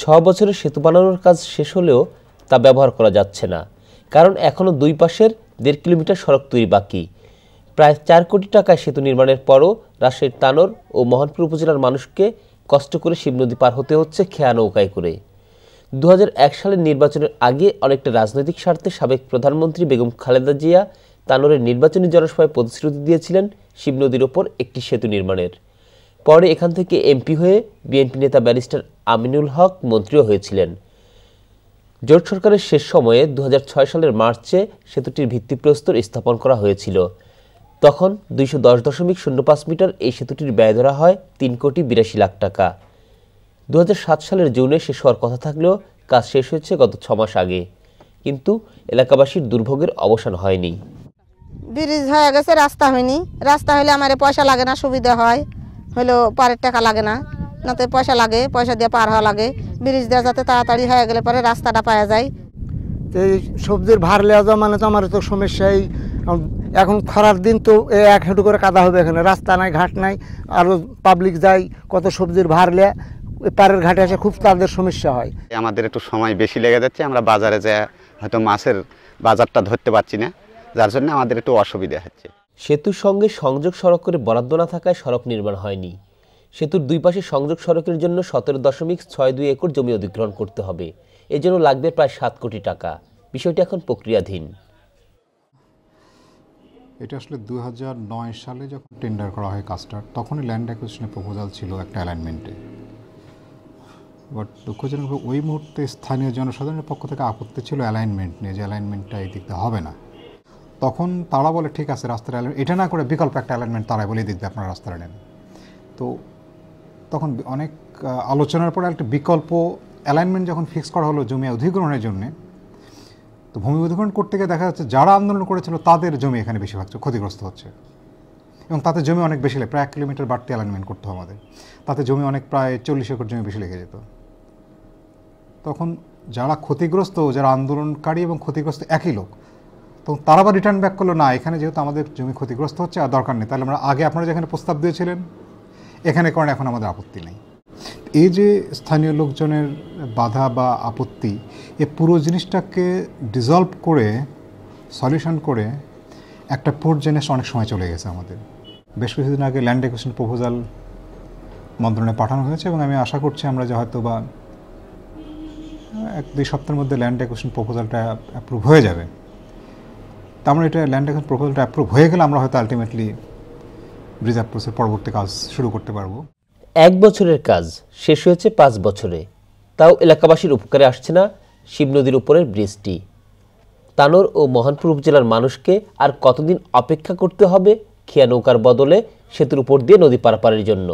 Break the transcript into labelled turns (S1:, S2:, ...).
S1: ছ বছরের সেতু বানানোর কাজ শেষ হলেও তা ব্যবহার করা যাচ্ছে না কারণ এখনও দুই পাশের দেড় কিলোমিটার সড়ক তৈরি বাকি প্রায় চার কোটি টাকায় সেতু নির্মাণের পরও রাজশাহীর তানোর ও মোহনপুর উপজেলার মানুষকে কষ্ট করে শিবনদী পার হতে হচ্ছে খেয়া নৌকায় করে দু সালের নির্বাচনের আগে অনেকটা রাজনৈতিক স্বার্থে সাবেক প্রধানমন্ত্রী বেগম খালেদা জিয়া তানোরের নির্বাচনী জনসভায় প্রতিশ্রুতি দিয়েছিলেন শিবনদীর ওপর একটি সেতু নির্মাণের পরে এখান থেকে এমপি হয়ে বিএনপি নেতা ব্যারিস্টার আমিনুল হক মন্ত্রীও হয়েছিলেন জোট সরকারের শেষ সময়ে দু সালের মার্চে সেতুটির ভিত্তিপ্রস্তর স্থাপন করা হয়েছিল তখন দুইশো দশ দশমিক শূন্য পাঁচ মিটার এই সেতুটির ব্যয় ধরা হয় তিন কোটি বিরাশি লাখ টাকা দু সালের জুনে শেষ হওয়ার কথা থাকলেও কাজ শেষ হয়েছে গত ছ মাস আগে কিন্তু এলাকাবাসীর দুর্ভোগের অবসান হয়নি ব্রিজ হয়ে গেছে রাস্তা হয়নি রাস্তা হলে আমার পয়সা লাগে না সুবিধা হয় হলো পারের টাকা লাগে না নাতে পয়সা লাগে পয়সা দিয়ে পার হওয়া লাগে ব্রিজ দেওয়া যাতে তাড়াতাড়ি হয়ে গেলে পরে রাস্তাটা পাওয়া যায় তো সবজির ভার লেওয়া যাওয়া মানে তো আমার তো সমস্যাই এখন খরার দিন তো এক হেঁটু করে কাদা হবে এখানে রাস্তা নাই ঘাট নাই আরও পাবলিক যায় কত সবজির ভার লে পারের ঘাটে আসে খুব তাদের সমস্যা হয়
S2: আমাদের একটু সময় বেশি লেগে যাচ্ছে আমরা বাজারে যা হয়তো মাছের বাজারটা ধরতে পারছি না যার জন্য আমাদের একটু অসুবিধা হচ্ছে
S1: সেতুর সঙ্গে সংযোগ সড়ক করে বরাদ্দ না থাকায় সড়ক নির্মাণ হয়নি সেতুর দুই পাশে সংযোগ সড়কের জন্য সতেরো দশমিক ছয় দুই একর জমি অধিগ্রহণ করতে হবে এজন্য লাগবে প্রায় সাত কোটি টাকা বিষয়টি এখন প্রক্রিয়াধীন
S2: এটা আসলে দু সালে যখন টেন্ডার করা হয় কাজটার তখনই ল্যান্ড অ্যাকুইশনের প্রপোজাল ছিল একটা অ্যালাইনমেন্টে বাট দুঃখজনকভাবে ওই মুহূর্তে স্থানীয় জনসাধারণের পক্ষ থেকে আপত্তি ছিল অ্যালাইনমেন্ট নিয়ে যে অ্যালাইনমেন্টটা এই দিকতে হবে না তখন তারা বলে ঠিক আছে রাস্তার অ্যালাইনমেন্ট এটা না করে বিকল্প একটা অ্যালাইনমেন্ট তারাই বলে দিকতে আপনারা রাস্তাটা নেন তো তখন অনেক আলোচনার পরে একটা বিকল্প অ্যালাইনমেন্ট যখন ফিক্স করা হলো জমি অধিগ্রহণের জন্য তো ভূমি অধিগ্রহণ করতে গিয়ে দেখা যাচ্ছে যারা আন্দোলন করেছিল তাদের জমি এখানে বেশিরভাগ ক্ষতিগ্রস্ত হচ্ছে এবং তাতে জমি অনেক বেশি লাগে প্রায় এক কিলোমিটার বাড়তি অ্যালাইনমেন্ট করতে হবে আমাদের তাতে জমি অনেক প্রায় চল্লিশ একর জমি বেশি লেগে যেত তখন যারা ক্ষতিগ্রস্ত যারা আন্দোলনকারী এবং ক্ষতিগ্রস্ত একই লোক তো তারা আবার রিটার্ন ব্যাক করলো না এখানে যেহেতু আমাদের জমি ক্ষতিগ্রস্ত হচ্ছে আর দরকার নেই তাহলে আমরা আগে আপনারা যেখানে প্রস্তাব দিয়েছিলেন এখানে কারণ এখন আমাদের আপত্তি নেই এই যে স্থানীয় লোকজনের বাধা বা আপত্তি এ পুরো জিনিসটাকে ডিজলভ করে সলিউশন করে একটা পোর্ট জেনেস অনেক সময় চলে গেছে আমাদের বেশ কিছুদিন আগে ল্যান্ড একুশন প্রপোজাল মন্ত্রণে পাঠানো হয়েছে এবং আমি আশা করছি আমরা যে হয়তো বা এক দুই সপ্তাহের মধ্যে ল্যান্ড একুশন প্রপোজালটা অ্যাপ্রুভ হয়ে যাবে তার মানে এটা ল্যান্ড একুশন প্রপোজালটা অ্যাপ্রুভ হয়ে গেলে আমরা হয়তো আলটিমেটলি ব্রিজ অ্যাপ্রোচের পরবর্তী কাজ
S1: শুরু করতে পারব এক বছরের কাজ শেষ হয়েছে পাঁচ বছরে তাও এলাকাবাসীর উপকারে আসছে না শিব নদীর উপরের ব্রিজটি তানোর ও মহানপুর উপজেলার মানুষকে আর কতদিন অপেক্ষা করতে হবে খেয়া নৌকার বদলে সেতুর উপর দিয়ে নদী পারাপারের জন্য